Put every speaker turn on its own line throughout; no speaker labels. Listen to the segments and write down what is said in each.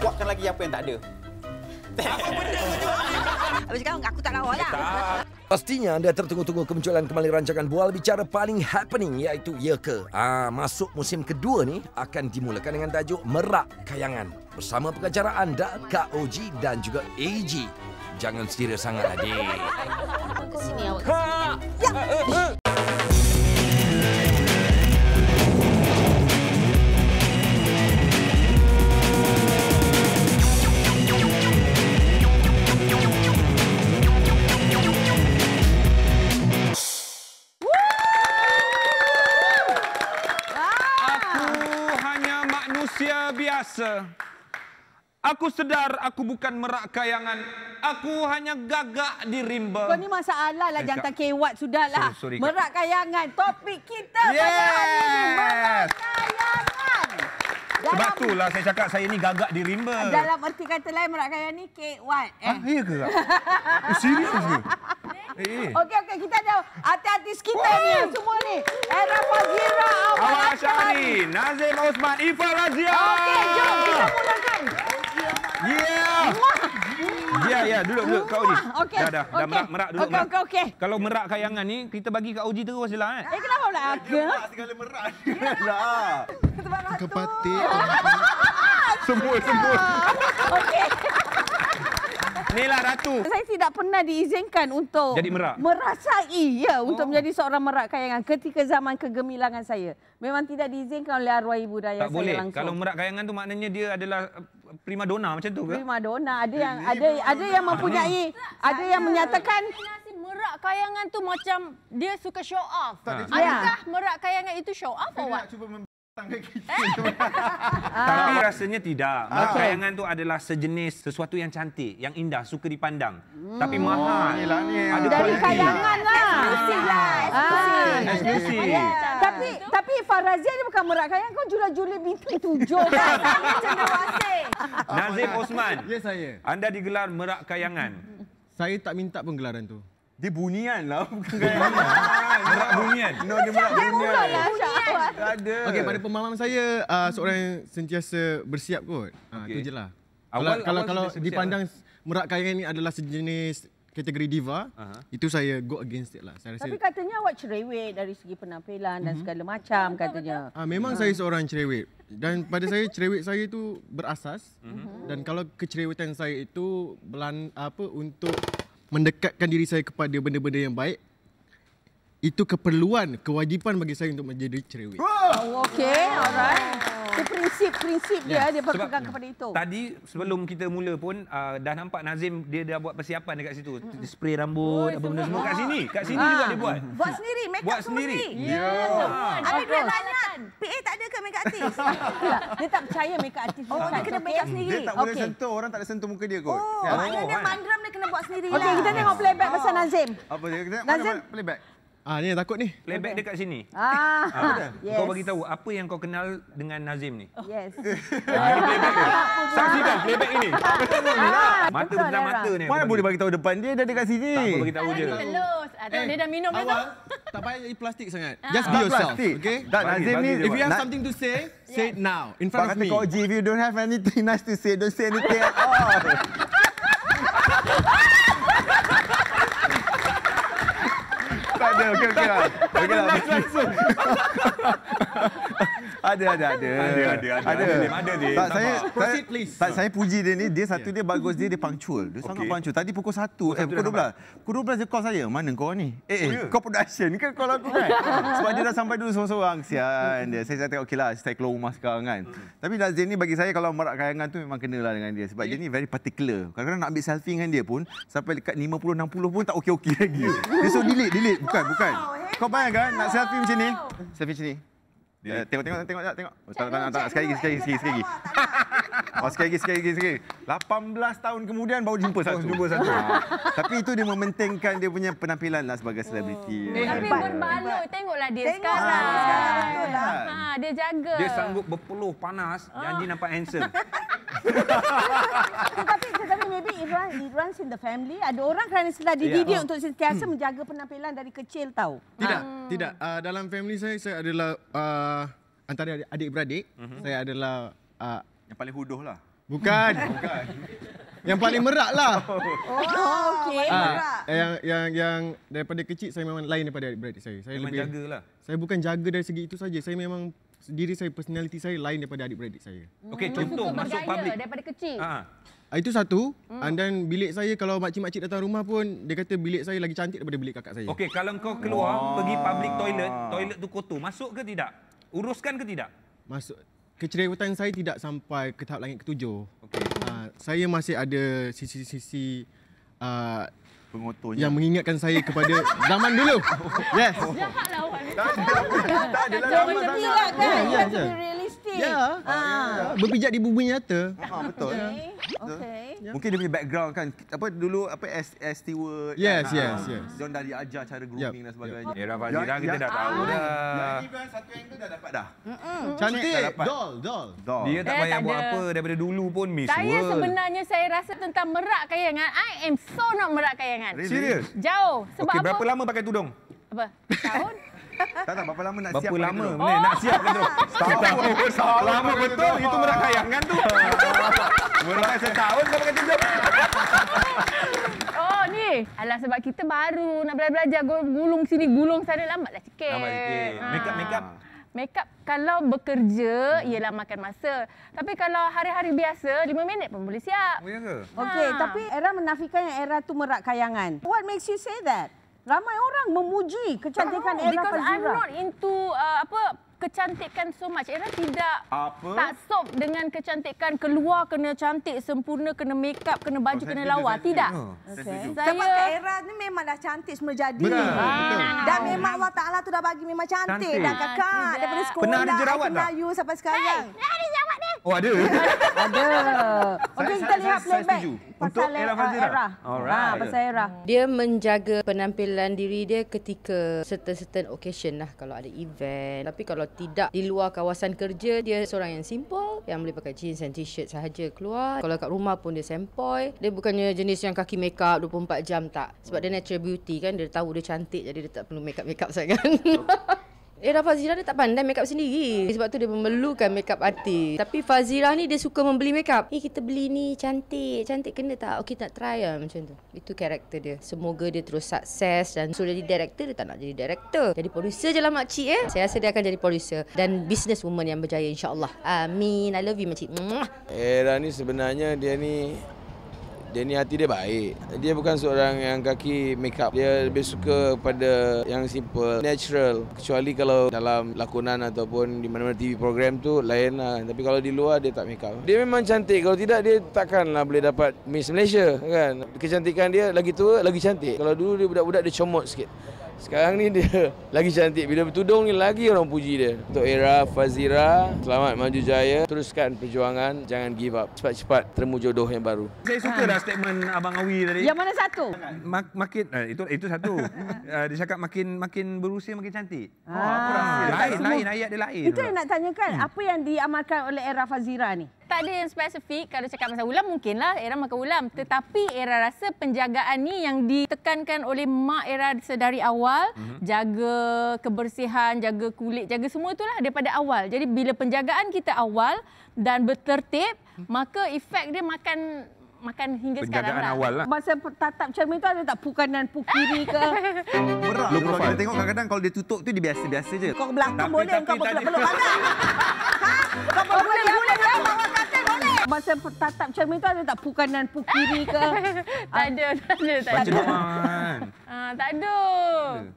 kuatkan lagi apa yang tak ada. Apa benda kau aku tak lawa lah.
Pastinya anda tertunggu-tunggu kemunculan kembali rancangan Bual Bicara paling happening iaitu Ya Ke. Ah, masuk musim kedua ni akan dimulakan dengan tajuk Merak Kayangan. Bersama pengacara anda, Kak Oji dan juga AG. Jangan serius sangat, adik.
Aku sini awak.
Ya. Eh, eh, eh. perkasa. Aku sedar aku bukan merak kayangan. Aku hanya gagak di rimba. Kau ni
masalah lah eh, jantan kewat sudahlah. Sorry, sorry, merak kak. kayangan. Topik kita yes. pada
hari ini. Merak kayangan. Sebab itulah saya cakap saya ni gagak di rimba. Dalam
erti kata lain merak kayangan ni kewat. Eh? Ah, iya ke? Eh, serius ke? Eh, eh. Okey, okey. Kita ada artis-artis kita ni semua ni. Era Fazira, Awal Asyari,
Nazim Osman, Ifa Razia. Okey, jom. Kita mulakan. Yeah.
Ya, yeah Duduk, duduk. Kak Uji. Okay. Dah, dah. Dah merak, merak
dulu. Okay, okay, okay. Kalau merak kayangan ni, kita bagi Kak Uji terus je lah, Eh,
eh kenapa pula? Aku? Dia segala merak.
Dah. Kepatik. semua. sembuh. Okay. Inilah ratu. Saya tidak pernah diizinkan untuk jadi merak. merasai ya oh. untuk menjadi seorang merak kayangan ketika zaman kegemilangan saya. Memang tidak diizinkan oleh arwah ibu daya tak saya boleh. langsung. Kalau
merak kayangan tu maknanya dia adalah eh, prima donna macam tu ke? Prima
donna. Ada yang prima eh, ada prima ada yang mempunyai prima. ada yang menyatakan
merak kayangan tu macam dia suka show off. Ha. Adakah ya. merak kayangan itu
show off atau Eh? Ah.
Tapi rasanya tidak. Ah. Bayangan tu adalah sejenis sesuatu yang cantik, yang indah, suka dipandang.
Hmm. Tapi mahal. Ada
Dari kayangan lah. Eksklusif lah. Ah.
Tapi tapi Farazia ni bukan merak kayangan. Kau jula-jula bintang tujuh.
Nazim
Osman. Ya saya. Anda digelar merak kayangan. Saya tak minta penggelaran tu
dia bunian lah bukan gayaan. Merak bunian. No, dia merak bunian. Dia lah, Tak ada. Okey, pada pemahaman saya, uh, seorang yang sentiasa bersiap kot. Ah, okay. Uh, je lah. Awal, kalau awal kalau, kalau dipandang lah. merak kaya ni adalah sejenis kategori diva, uh-huh. itu saya go against it lah. Saya rasa Tapi
katanya awak cerewet dari segi penampilan uh-huh. dan mhm. segala macam katanya. Ah, uh, memang uh-huh. saya
seorang cerewet. Dan pada saya cerewet saya itu berasas. Uh-huh. Dan kalau kecerewetan saya itu belan apa untuk mendekatkan diri saya kepada benda-benda yang baik itu keperluan kewajipan bagi saya untuk menjadi cerewet.
Oh, okay, alright. Itu prinsip-prinsip dia, ya. dia berpegang kepada itu. Tadi
sebelum kita mula pun, uh, dah nampak Nazim dia dah buat persiapan dekat situ. Mm-hmm. Spray rambut, oh, apa benda semua. Kat sini, kat sini ha. juga dia buat. Buat
sendiri, make up buat sendiri. sendiri. Ya, yeah. yeah. semua. Ada duit banyak, PA tak ada ke make up artis? dia tak percaya make up artis. Oh, dia kena make up sendiri. Dia tak boleh okay.
sentuh, orang tak boleh sentuh muka dia kot. Oh, ya. maknanya
mandram dia kena buat sendiri okay, lah. Okey, kita tengok playback pasal oh.
Nazim. Apa dia? Nazim, playback. Ah, ni takut ni. Playback dekat sini.
Ah. ah. Yes. Kau bagi tahu apa yang kau kenal dengan Nazim ni?
Oh. Yes. Ah, ini playback Saksikan
playback ini. mata benda mata ni. Mana
boleh bagi tahu depan dia dah dekat sini. Tak apa bagi tahu je.
Ah, eh, dia dah minum dia tu. Tak payah jadi plastik sangat. Ah. Just be yourself. Plastik. Okay? Tak, Nazim ni. If you have something to say, say it now. In front of me. Kau kata
kau if you don't have anything nice to say, don't say anything at all. 对对，OK 啦，OK 啦，没事。ada ada ada. Ada ada ada. Ada Tak saya proceed please. Tak saya puji dia ni, dia satu dia bagus dia dia punctual. Dia sangat punctual. Tadi pukul 1 eh pukul 12. Pukul 12 dia call saya. Mana kau ni? Eh eh oh, ya. kau production ke kau aku kan? Sebab dia dah sampai dulu seorang-seorang sian dia. Saya saya tengok okeylah, saya keluar rumah sekarang kan. Hmm. Tapi Nazim ni bagi saya kalau merak kayangan tu memang kenalah dengan dia sebab dia ni very particular. Kadang-kadang nak ambil selfie dengan dia pun sampai dekat 50 60 pun tak okey-okey lagi. Dia so delete delete bukan bukan. Kau bayangkan nak selfie macam ni? Selfie macam ni. Eh, tengok tengok tengok tengok. tengok, tak tak sekali sekali sekali sekali. Oh, sekali lagi, sekali lagi, sekali lagi. 18 tahun kemudian baru jumpa satu. jumpa satu. Ha. Tapi itu dia mementingkan dia punya penampilan lah sebagai selebriti. Hmm. Ya. Tapi pun malu.
Tengoklah dia Tengok. sekarang. Ha.
Ha. Dia jaga. Dia sanggup berpeluh panas. Janji nampak handsome.
Tapi maybe it runs, it runs in the family. Ada orang kerana setelah ya. dididik yeah. oh. untuk sentiasa hmm. menjaga penampilan dari kecil tahu. Tidak, hmm. tidak.
Uh, dalam family saya, saya adalah uh, antara adik-beradik. Uh-huh. Saya adalah uh, yang paling hudoh lah. Bukan. Bukan. yang paling merak lah. Oh,
oh, oh okey. Ha, merak. Yang,
yang, yang daripada kecil saya memang lain daripada adik-beradik saya. Saya memang lebih, jaga lah. Saya bukan jaga dari segi itu saja. Saya memang diri saya, personality saya lain daripada adik-beradik saya. Hmm, okey, hmm. contoh Suka masuk public.
Daripada
kecil.
Ha. Itu satu. Hmm. bilik saya kalau makcik-makcik datang rumah pun, dia kata bilik saya lagi cantik daripada bilik kakak saya. Okey, kalau kau keluar wow. Ah. pergi public toilet, toilet tu kotor. Masuk ke tidak? Uruskan ke tidak? Masuk kecerewetan saya tidak sampai ke tahap langit ketujuh. Okey. Uh, saya masih ada sisi-sisi uh, yang mengingatkan saya kepada zaman dulu. Yes. Jahatlah awak
Tak ada
lah. Tak
ada lah. Tak
Ya. Yeah. Ah. Ya, ya.
Berpijak
di bumi nyata. Ha ah,
betul. Okay. Ya. Okay. Mungkin dia punya background kan apa dulu apa S S Stewart. Yes, kan? yes, ah. yes. Dia dah diajar cara grooming yep. dan sebagainya. Era Fazira ya, kita dah tahu ah. dah. Yang ini
kan satu angle dah dapat dah.
mm Cantik. Dah dapat. Doll, doll,
doll. Dia tak eh, payah buat apa daripada dulu pun Miss saya World. Saya sebenarnya
saya rasa tentang merak kayangan. I am so not merak kayangan. Really? Serious? Jauh.
Sebab okay,
berapa lama pakai tudung?
Apa? Tahun?
Tak tak berapa lama
nak siap Berapa lama dulu? Oh. nak siap tu. Setahun. Setahun. Lama betul itu merah kayangan tu. Berapa setahun sampai kat tu.
Oh ni. Alah sebab kita baru nak belajar-belajar gulung sini gulung sana lambatlah sikit. Lambat
sikit.
Ha. Makeup makeup
Makeup kalau bekerja ialah makan masa. Tapi kalau hari-hari biasa 5 minit
pun boleh siap. Boleh ya ke? Okey, ha. tapi era menafikan yang era tu merak kayangan. What makes you say that? Ramai orang memuji kecantikan
oh, Era Fazira. Because I'm not into uh, apa kecantikan so much. Era tidak apa? tak stop dengan kecantikan keluar kena cantik
sempurna kena makeup kena baju
oh, kena lawa. Tidak. Okay. Oh, saya
Sebab Era ni memang dah cantik semua jadi. Ah. Dan memang Allah Taala tu dah bagi memang cantik, cantik. dan kakak ah, daripada sekolah. Pernah ada jerawat dah. Melayu sampai sekarang. Hey,
Oh ada. ada.
Okey kita saya, lihat playback. Saya
Untuk pasal era Fazira. Era. Alright. Ha, pasal
era. Dia menjaga
penampilan diri dia ketika certain-certain occasion lah kalau ada event. Tapi kalau tidak di luar kawasan kerja dia seorang yang simple yang boleh pakai jeans and t-shirt sahaja keluar. Kalau kat rumah pun dia sempoi. Dia bukannya jenis yang kaki makeup 24 jam tak. Sebab dia natural beauty kan dia tahu dia cantik jadi dia tak perlu makeup-makeup sangat. Era eh, Fazira dia tak pandai makeup sendiri. Sebab tu dia memerlukan makeup artis. Tapi Fazira ni dia suka membeli makeup. Eh kita beli ni cantik. Cantik kena tak? Okey tak try lah macam tu. Itu karakter dia. Semoga dia terus sukses dan so jadi director dia tak nak jadi director. Jadi producer je lah makcik eh. Saya rasa dia akan jadi producer dan business woman yang berjaya insyaAllah. Amin. I love you makcik.
Era ni sebenarnya dia ni dia ni hati dia baik. Dia bukan seorang yang kaki make up. Dia lebih suka pada yang simple, natural. Kecuali kalau dalam lakonan ataupun di mana-mana TV program tu lain lah. Tapi kalau di luar dia tak make up. Dia memang cantik. Kalau tidak dia takkan lah boleh dapat Miss Malaysia kan. Kecantikan dia lagi tua lagi cantik. Kalau dulu dia budak-budak dia comot sikit. Sekarang ni dia lagi cantik bila bertudung ni lagi orang puji dia. Untuk Era Fazira, selamat maju jaya. Teruskan perjuangan, jangan give up. Cepat-cepat temu jodoh yang baru.
Saya suka dah statement Abang Awi tadi. Yang mana satu? Mak, makin eh, itu itu satu. uh, dia cakap makin makin berusia makin cantik. Ah, oh, lain, lain, lain ayat dia lain. Itu yang nak
tanyakan, hmm. apa yang diamalkan oleh Era Fazira ni? tak ada yang spesifik kalau cakap
pasal ulam mungkinlah era makan ulam tetapi era rasa penjagaan ni yang ditekankan oleh mak era sedari awal mm-hmm. jaga kebersihan jaga kulit jaga semua itulah daripada awal jadi bila penjagaan kita awal dan bertertib mhm. maka efek dia makan makan hingga sekarang. penjagaan lah. awal lah. masa tatap cermin tu ada tak pu pukiri pu kiri
ke
lu kalau kita tengok kadang-kadang kalau dia tutup tu dia biasa-biasa je kau belakang boleh kau tapi, perlu pandang
ha? kau boleh boleh boleh Masa tatap cermin tu ada tak pu pukiri pu kiri ke? Ah. tak ada, tak ada, tak ada.
Ah, tak ada.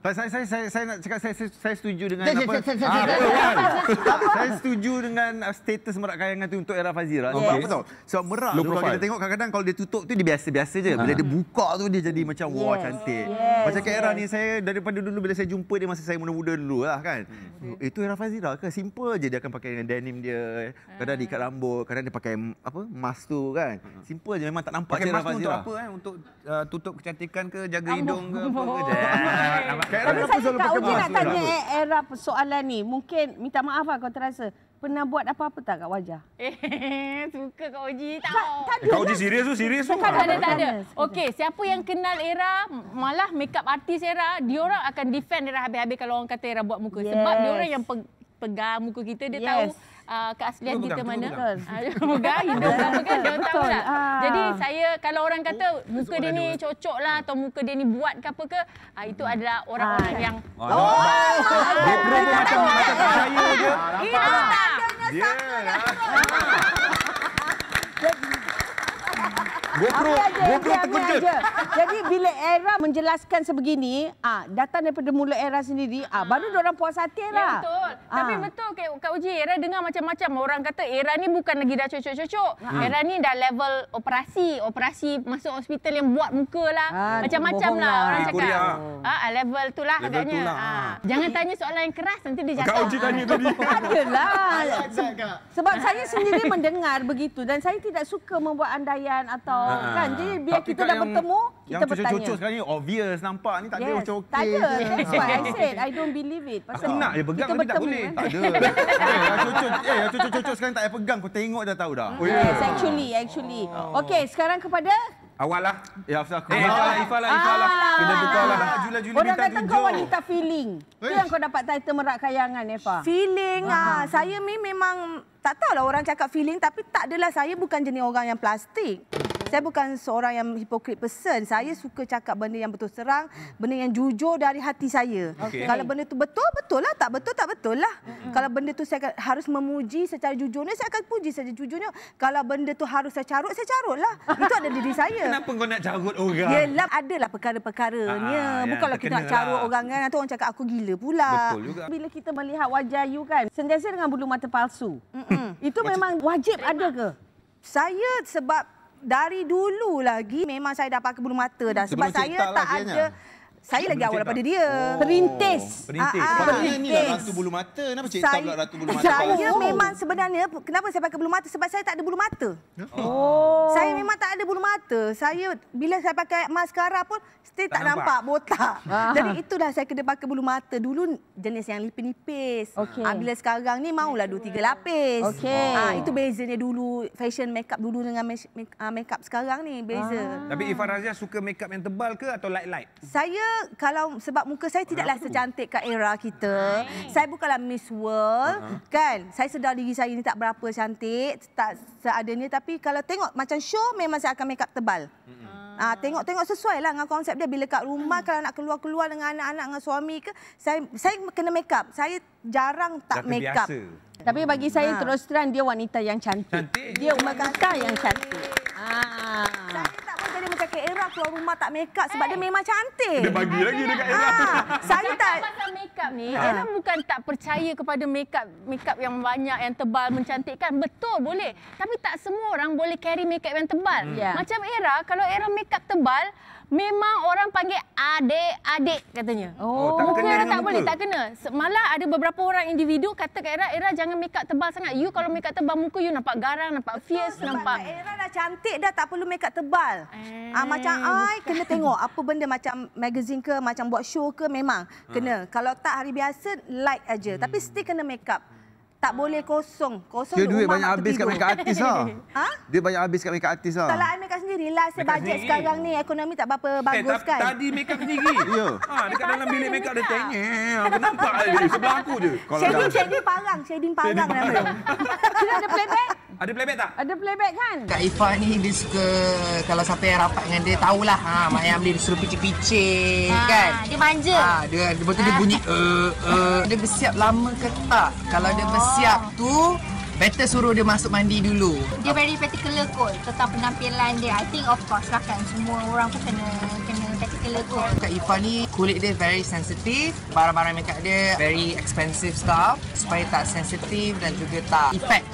Tak saya saya saya saya nak cakap saya saya, saya setuju dengan apa? Ah, saya setuju dengan uh, status merak kayangan tu untuk era Fazira. Oh, okay. Apa tahu? Sebab merak tu kalau kita tengok kadang-kadang kalau dia tutup tu dia biasa-biasa je. Bila dia buka tu dia jadi macam yes. wah cantik. Macam yes. era ni saya daripada dulu bila saya jumpa dia masa saya muda-muda dulu lah kan. Hmm. Itu era Fazira ke? Simple je dia akan pakai dengan denim dia. Kadang-kadang ikat rambut, kadang kadang dia pakai apa mask tu kan hmm. simple je memang tak nampak pakai mask untuk apa
kan untuk uh, tutup kecantikan ke jaga Amboh. hidung ke apa ke je kenapa selalu pakai mask tu nak tanya eh,
era persoalan ni mungkin minta maaf lah kau terasa pernah buat apa-apa tak kat wajah?
Eh, suka Kak Oji. Tak, tak,
Kak Oji serius tu, serius tu. Tak ada, tak ada.
Okey, siapa yang kenal Era, malah makeup artis Era, dia orang akan defend Era habis-habis kalau orang kata Era buat muka. Yes. Sebab orang yang pegang muka kita, dia yes. tahu uh, ah, keaslian kita mana. Moga hidup kan, dia tahu lah. Betul. Jadi saya kalau orang oh, kata oh, muka dia ni cocok lah atau muka dia ni buat ke apa ke, uh, itu adalah ah, orang-orang yang... Oh! Dia macam
saya je.
Dia GoPro, aja, GoPro ambil, Ambil aja. Jadi bila Era menjelaskan sebegini, ah datang daripada mulut Era sendiri, ah hmm. baru dia orang puas hati Era. Lah. Ya, betul. Ha. Tapi betul
Kak, Kak Uji, Era dengar macam-macam orang kata Era ni bukan lagi dah cucuk-cucuk. Ha. Era ni dah level operasi, operasi masuk hospital yang buat muka lah. Ha, macam-macam lah, lah orang cakap. Korea. Ah, ha, level tu lah agaknya. Tu lah. Jangan tanya soalan yang keras nanti dia jatuh. Kak Uji tanya tadi.
Adalah. Sebab saya sendiri mendengar begitu dan saya tidak suka membuat andaian atau Ha. Kan? Ah. Jadi biar Tapi kita kan dah yang, bertemu, kita yang bertanya. Yang cucuk-cucuk
sekarang ni obvious nampak ni tak yes. ada macam okey. Tak ada. That's why I said
I don't believe it. Pasal aku nak je
pegang tapi tak boleh. Eh. Tak ada. eh, yang cucuk-cucuk eh, sekarang tak payah pegang. Kau tengok dah tahu dah. Mm, oh, yeah.
actually. actually. Oh. Okay, sekarang kepada
Awal lah. Ya, Afsah. Eh, Ifah lah,
Ifah lah. Ifah lah. Ah. Kena buka lah. Jula, Jula, Orang kata tujuh. kau wanita
feeling. Itu yang kau dapat title merak kayangan, Ifah. Feeling ah. ah. Saya ni memang tak tahulah orang cakap feeling tapi tak adalah saya bukan jenis orang yang plastik saya bukan seorang yang hipokrit person. Saya hmm. suka cakap benda yang betul serang, hmm. benda yang jujur dari hati saya. Okay. Kalau benda tu betul, betul lah. Tak betul, tak betul lah. Mm-hmm. Kalau benda tu saya harus memuji secara jujurnya, saya akan puji secara jujurnya. Kalau benda tu harus saya carut, saya carut lah. Itu ada diri saya. Kenapa kau nak carut orang? Yelah, adalah perkara-perkaranya. Ah, ya, Bukanlah kita nak lah. carut lah. orang kan. Nanti orang cakap aku gila pula. Betul juga. Bila kita melihat wajah you kan, sentiasa dengan bulu mata palsu. Mm-mm. Itu memang wajib ada ke? Saya sebab dari dulu lagi memang saya dah pakai bulu mata dah sebab saya lah tak lah ada
saya lagi awal daripada dia. Oh. Perintis. Perintis. Ah, ah. Perintis. ni lah ratu bulu mata. Kenapa cik saya, tak lah ratu bulu mata? Saya oh. memang
sebenarnya, kenapa saya pakai bulu mata? Sebab saya tak ada bulu mata. Oh. Saya memang tak ada bulu mata. Saya, bila saya pakai maskara pun, still tak, tak nampak. nampak botak. Ah. Jadi itulah saya kena pakai bulu mata. Dulu jenis yang lipis-lipis. Okay. Ah, bila sekarang ni, maulah dua, tiga lapis. Okay. Ah, itu bezanya dulu. Fashion makeup dulu dengan ah, makeup sekarang ni. Beza. Ah. Tapi Ifah
Razia suka makeup yang tebal ke atau light-light?
Saya kalau sebab muka saya tidaklah Kenapa secantik ke era kita. Hai. Saya bukanlah Miss World, uh-huh. kan? Saya sedar diri saya ni tak berapa cantik, tak seadanya tapi kalau tengok macam show memang saya akan make up tebal. Hmm. Ah, tengok-tengok sesuai lah dengan konsep dia. Bila kat rumah, hmm. kalau nak keluar-keluar dengan anak-anak, dengan suami ke, saya saya kena make up. Saya jarang tak Dah make up. Biasa. Tapi bagi saya ha. terus terang, dia wanita yang cantik. cantik. Dia wanita yang cantik. Ha. Saya tak ke Era keluar rumah tak make up sebab hey. dia eh. memang cantik. Dia bagi Ay, lagi dekat Era. Ha, saya tak pasal make up ni. Ha. Era bukan tak percaya kepada make up
make up yang banyak yang tebal mencantikkan. Betul boleh. Tapi tak semua orang boleh carry make up yang tebal. Hmm. Yeah. Macam Era kalau Era make up tebal Memang orang panggil adik-adik katanya. Oh, oh tak kena Era tak muka. boleh, tak kena. Malah ada beberapa orang individu kata kat Era,
Era jangan make up tebal sangat. You kalau make up tebal muka, you nampak garang, nampak fierce, Betul, nampak. Era dah cantik dah, tak perlu make up tebal. Ah, eh, ah, macam ai kena tengok apa benda macam magazine ke, macam buat show ke, memang kena. Hmm. Kalau tak hari biasa, light aja. Hmm. Tapi still kena make up tak boleh kosong. Kosong dia duit banyak habis kat mereka artis lah. ha?
Dia banyak habis kat mereka artis lah. Salah
mereka sendiri lah. Saya bajet sekarang ni. Ekonomi tak apa-apa eh, bagus kan. Tadi
mereka sendiri. ya.
Ha, dekat dalam bilik mereka ada tengah. Aku nampak lagi. Sebelah aku je. Shading,
parang. Shading parang. Sudah
ada playback? Ada playback tak?
Ada playback kan? Kak Ifa ni
dia suka kalau siapa yang rapat dengan dia tahulah. Ha, Mak Ayam dia suruh picit-picit ha, ah, kan? Dia manja. Ah, dia, lepas bunyi. Uh, Dia bersiap lama ke tak? Kalau dia oh. bersiap siap tu Better suruh dia masuk mandi dulu Dia very particular kot Tentang
penampilan dia I think of course lah kan Semua orang pun kena
Kak Ifah ni kulit dia very sensitive Barang-barang makeup dia very expensive stuff Supaya tak sensitif dan juga tak effect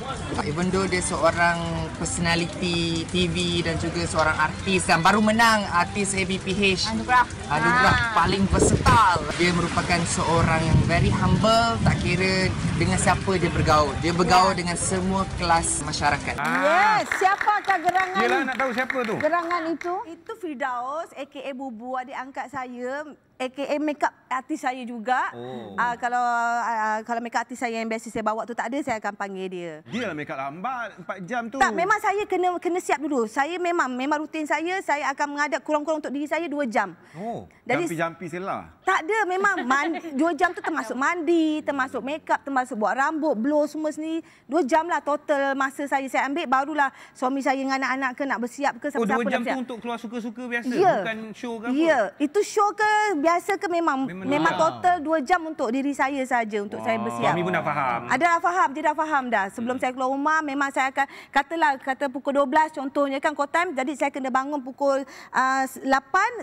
Even though dia seorang personality TV dan juga seorang artis Dan baru menang artis ABPH Anugrah Anugrah ha. Ah. paling versatile Dia merupakan seorang yang very humble Tak kira dengan siapa dia bergaul Dia bergaul yeah. dengan semua kelas masyarakat ha.
Yes, siapakah gerangan Yelah nak tahu
siapa tu Gerangan
itu Itu Firdaus aka eh bubu adik saya AKA makeup artis saya juga. Oh. Uh, kalau uh, kalau makeup artis saya yang biasa saya bawa tu tak ada, saya akan panggil dia.
Dia lah makeup lambat 4 jam tu. Tak, memang
saya kena kena siap dulu. Saya memang memang rutin saya, saya akan mengadap kurang-kurang untuk diri saya 2 jam.
Oh. Jadi, jampi-jampi lah.
Tak ada, memang mandi, 2 jam tu termasuk mandi, termasuk makeup, termasuk buat rambut, blow semua sendiri. 2 jam lah total masa saya saya ambil, barulah suami saya dengan anak-anak ke nak bersiap ke. Siapa oh, 2 jam tu
untuk keluar suka-suka biasa? Yeah. Bukan show ke apa? Ya, yeah.
itu show ke biasa? biasa ke memang memang, memang total 2 jam untuk diri saya saja untuk wow. saya bersiap. Kami pun dah faham. Ada dah faham, dia dah faham dah. Sebelum hmm. saya keluar rumah memang saya akan katalah kata pukul 12 contohnya kan call time jadi saya kena bangun pukul uh, 8,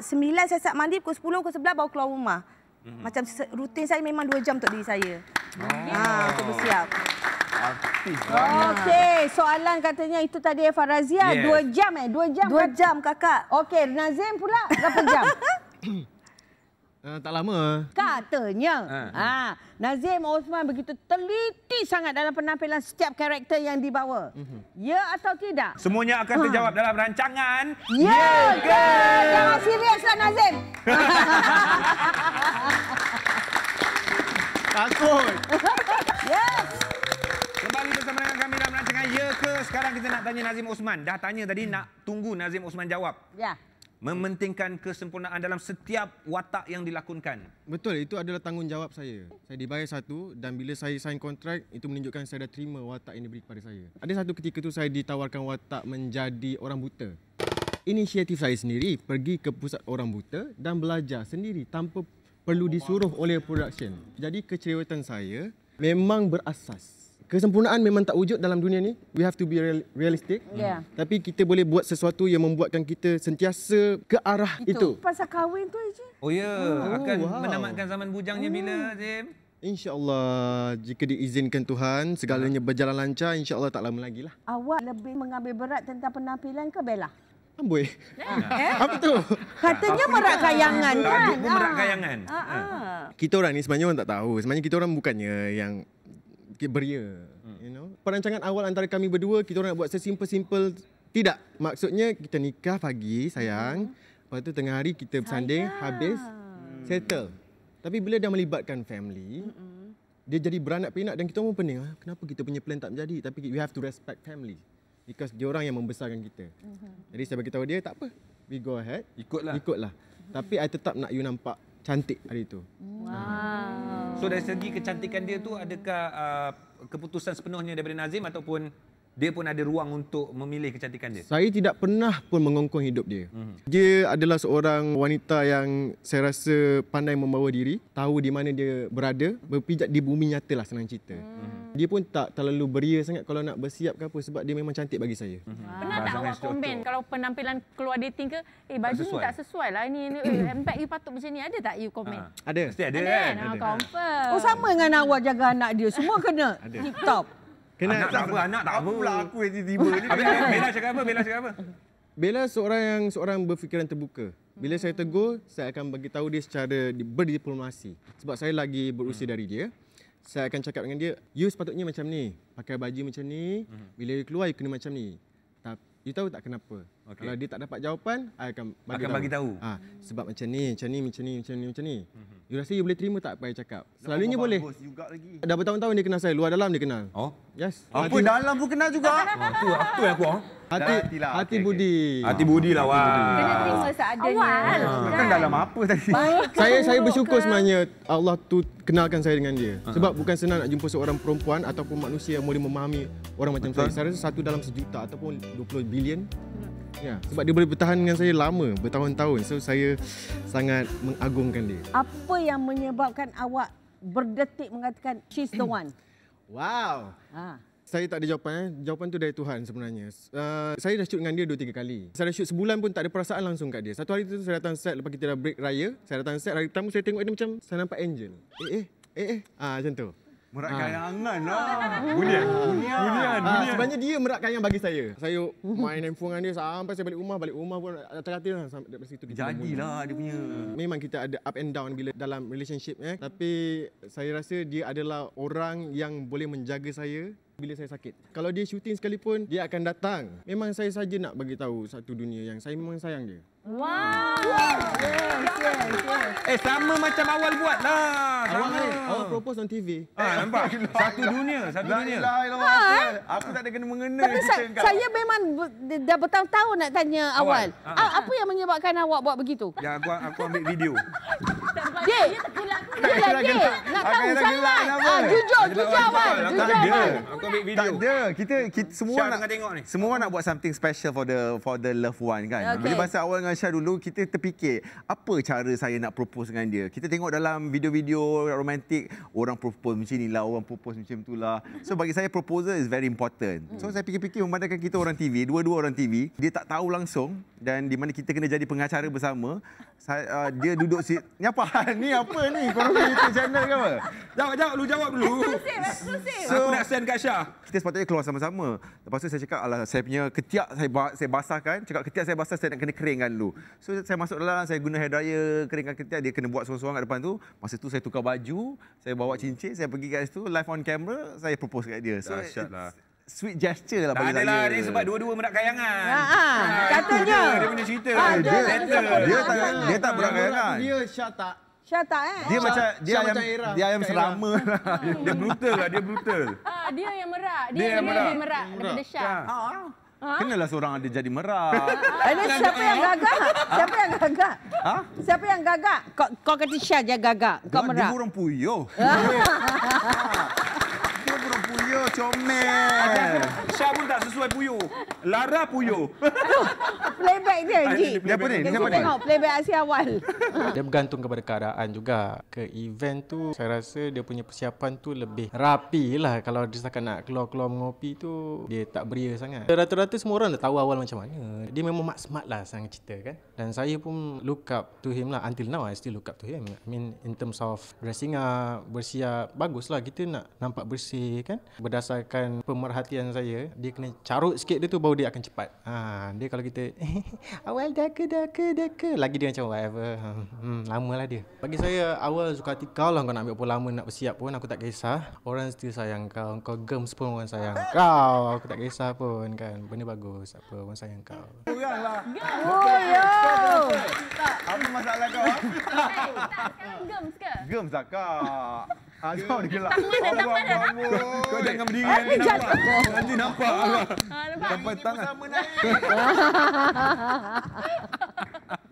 9 saya siap mandi pukul 10, pukul 11 baru keluar rumah. Hmm. Macam rutin saya memang 2 jam untuk diri saya. Oh. Ha, untuk bersiap. Okey, soalan katanya itu tadi Farazia Yes. Dua jam eh, dua jam. Dua kat... jam kakak. Okey, Nazim pula berapa jam?
Uh, tak lama.
Katanya. Ha. Ha, Nazim Osman begitu teliti sangat dalam penampilan setiap karakter yang dibawa. Uh mhm. -huh. Ya atau tidak? Semuanya akan ah.
terjawab ha.
dalam rancangan. Ya, ya ke? Jangan
seriuslah Nazim. Takut. yes.
Kembali bersama dengan kami dalam rancangan Ya ke? Sekarang kita nak tanya Nazim Osman. Dah tanya tadi hmm. nak tunggu Nazim Osman jawab. Ya mementingkan kesempurnaan dalam setiap watak yang
dilakukan. Betul, itu adalah tanggungjawab saya. Saya dibayar satu dan bila saya sign kontrak, itu menunjukkan saya dah terima watak yang diberi kepada saya. Ada satu ketika tu saya ditawarkan watak menjadi orang buta. Inisiatif saya sendiri pergi ke pusat orang buta dan belajar sendiri tanpa perlu disuruh oleh production. Jadi kecerewetan saya memang berasas kesempurnaan memang tak wujud dalam dunia ni. We have to be real, realistic. Yeah. Tapi kita boleh buat sesuatu yang membuatkan kita sentiasa ke arah itu. itu.
Pasal kahwin tu aja.
Oh ya, yeah. oh, akan wow. menamatkan
zaman bujangnya bila
Azim? Hmm. InsyaAllah, jika diizinkan Tuhan, segalanya ah. berjalan lancar, insyaAllah tak lama lagi lah.
Awak lebih mengambil berat tentang penampilan ke Bella?
Amboi. Ya. Ah. Eh? Apa tu? Katanya
Apa merak kayangan kan? Merak kayangan. Ha.
Kita orang ni sebenarnya orang tak tahu. Sebenarnya kita orang bukannya yang beria. Hmm. You know, perancangan awal antara kami berdua kita orang nak buat sesimple-simple tidak. Maksudnya kita nikah pagi, sayang. Hmm. Lepas tu tengah hari kita bersanding, sayang. habis hmm. settle. Tapi bila dah melibatkan family, hmm. dia jadi beranak pinak dan kita pun pening. Ah, kenapa kita punya plan tak menjadi? Tapi we have to respect family because dia orang yang membesarkan kita. Hmm. Jadi saya bagi dia tak apa. We go ahead. Ikutlah. Ikutlah. Hmm. Tapi I tetap nak you nampak cantik hari itu.
Wow. So dari segi kecantikan dia tu adakah uh, keputusan sepenuhnya daripada Nazim ataupun dia pun ada ruang untuk memilih kecantikan dia. Saya
tidak pernah pun mengongkong hidup dia. Mm-hmm. Dia adalah seorang wanita yang saya rasa pandai membawa diri, tahu di mana dia berada, berpijak di bumi nyata lah senang cerita. Mm-hmm. Dia pun tak terlalu beria sangat kalau nak bersiap ke apa sebab dia memang cantik bagi saya. Mm-hmm. Pernah Bahasa tak awak komen
kalau penampilan keluar dating ke, eh baju tak ni tak sesuai lah, ini, ini handbag you patut macam ni, ada tak you
komen? Ha.
Ada. Mesti ada, ada kan? kan? Ada. Oh,
confirm. Oh, sama dengan awak jaga anak dia, semua kena. Ada. Tip top.
Kena anak tak apa, anak tak apa. pula aku
yang tiba-tiba ni. Bella, Bella cakap apa? Bella cakap apa?
Bella seorang yang seorang berfikiran terbuka. Bila saya tegur, saya akan bagi tahu dia secara berdiplomasi. Sebab saya lagi berusia hmm. dari dia. Saya akan cakap dengan dia, you sepatutnya macam ni. Pakai baju macam ni. Hmm. Bila you keluar, you kena macam ni you tahu tak kenapa? Okay. Kalau dia tak dapat jawapan, I akan bagi akan tahu. bagi tahu. Ha, sebab macam ni, macam ni, macam ni, macam ni, macam ni. Mm-hmm. You rasa you boleh terima tak apa yang cakap? Selalunya boleh. Bagus, lagi. Dah bertahun-tahun dia kenal saya, luar dalam dia kenal. Oh? Yes. Apa dalam pun
kenal juga. Ha,
tu, aku. Ha? Hati, hati lah. Hati budi. Okay. Hati budi lah awal. Kena terima
seadanya. Awal. Eh? Kan, kan? dalam
apa tadi? saya saya bersyukur sebenarnya Allah tu kenalkan saya dengan dia. Ha. Sebab uh-huh. bukan senang nak jumpa seorang perempuan ataupun manusia yang boleh memahami orang macam Betul. saya. Saya rasa satu dalam sejuta ataupun 20 bilion. Hmm. Ya, sebab dia boleh bertahan dengan saya lama, bertahun-tahun. So saya sangat mengagungkan dia.
Apa yang menyebabkan awak berdetik mengatakan she's the one?
Wow. Ha saya tak ada jawapan. Eh. Jawapan tu dari Tuhan sebenarnya. Uh, saya dah shoot dengan dia 2-3 kali. Saya dah shoot sebulan pun tak ada perasaan langsung kat dia. Satu hari tu saya datang set lepas kita dah break raya. Saya datang set. Hari pertama saya tengok dia macam saya nampak angel. Eh eh. Eh eh. Ah, macam tu. Merak ah. kayangan ah. lah. Bunian. Bunian. Ah, bunian. Ah, sebenarnya dia merak kayang bagi saya. Saya main handphone dengan dia sampai saya balik rumah. Balik rumah pun terhati lah. Dari situ dia Jadilah dia punya. Memang kita ada up and down bila dalam relationship. Eh. Tapi saya rasa dia adalah orang yang boleh menjaga saya bila saya sakit. Kalau dia shooting sekalipun, dia akan datang. Memang saya saja nak bagi tahu satu dunia yang saya memang sayang dia.
Wow! Yes, yes, yes. Eh, sama
macam awal buat lah. Awal kali. Awal propose on TV. Ah, eh, nampak? Satu dunia, satu
dunia. Aku tak ada kena-mengena. Tapi sa kau.
saya memang dah bertahun-tahun nak tanya awal. awal. Ah. Ah, apa yang menyebabkan awak buat begitu?
Ya, aku, aku ambil video.
dia tergelak.
Dia Nak tahu sangat. Ha, jujur, jujur awal. Jujur awal. Aku ambil video. Tak ada. Kita, semua nak tengok ni. Semua nak buat something special for the for the loved one kan. Bila masa awal dengan Syah dulu, kita terfikir apa cara saya nak propose dengan dia. Kita tengok dalam video-video romantik, orang propose macam inilah, orang propose macam tu lah. So bagi saya, proposal is very important. Hmm. So hmm. saya fikir-fikir memandangkan kita orang TV, dua-dua orang TV, dia tak tahu langsung dan di mana kita kena jadi pengacara bersama, saya, uh, dia duduk si... Ni apaan? ni apa ni? Kau nak YouTube channel ke apa? Jawab, jawab. Lu jawab dulu. Exclusive,
exclusive. So, aku nak send
kat Syah. Kita sepatutnya keluar sama-sama. Lepas tu saya cakap, alah, saya punya ketiak saya, saya basahkan. Cakap ketiak saya basah, saya nak kena keringkan dulu. So, saya masuk dalam, saya guna hair dryer, keringkan ketiak. Dia kena buat sorang-sorang kat depan tu. Masa tu saya tukar baju, saya bawa cincin, saya pergi kat situ. Live on camera, saya propose kat dia. So, Dahsyat lah. Sweet gesture lah bagi saya. Tak adalah, sebab dua-dua
merak
kayangan. Ha, ha. Katanya. Dia, dia punya cerita. Ha, dia, dia, dia, dia, dia, tak, dia tak berak kayangan. Dia syah tak
Syah tak eh?
Dia oh, macam dia Syah ayam, macam dia
ayam serama. Lah. dia brutal lah, dia brutal.
Ah,
dia yang merak. Dia, dia yang, yang merak. lebih merak, merak. daripada Syah. Ah. Ha? Kenalah
seorang ada jadi merah. Ah,
ha? Ini siapa yang gagak? Siapa yang gagak? Ha? Siapa yang gagak? Kau, kau kata Syah je gagak. Kau dia, merah. Dia
burung puyuh.
dia burung puyuh comel. Syah pun tak sesuai puyuh. Lara Puyo.
playback dia, Ji. Ah, dia apa ni? Dia tengok playback Asia Awal.
dia bergantung kepada keadaan juga. Ke event tu, saya rasa dia punya persiapan tu lebih rapi lah. Kalau dia setakat nak keluar-keluar mengopi tu, dia tak beria sangat. Rata-rata semua orang dah tahu awal macam mana. Dia memang mak smart lah sangat cerita kan. Dan saya pun look up to him lah. Until now, I still look up to him. I mean, in terms of dressing up, bersiap, bagus lah. Kita nak nampak bersih kan. Berdasarkan pemerhatian saya, dia kena carut sikit dia tu baru dia akan cepat. Ha, dia kalau kita awal dah ke dah ke dah ke lagi dia macam whatever. Hmm, lamalah dia. Bagi saya awal suka hati kau lah kau nak ambil apa lama nak bersiap pun aku tak kisah. Orang still sayang kau. Kau gems pun orang sayang kau. Aku tak kisah pun kan. Benda bagus apa orang sayang kau.
Kuranglah. Oh yo. Apa masalah kau? Tak kan gems ke? Gems lah kak. Ah, dia orang gelap. Tangan dah, tangan dah. Kau jangan berdiri. Ah, nanti nampak. nanti nampak. Ah, nampak. Sampai nanti tangan.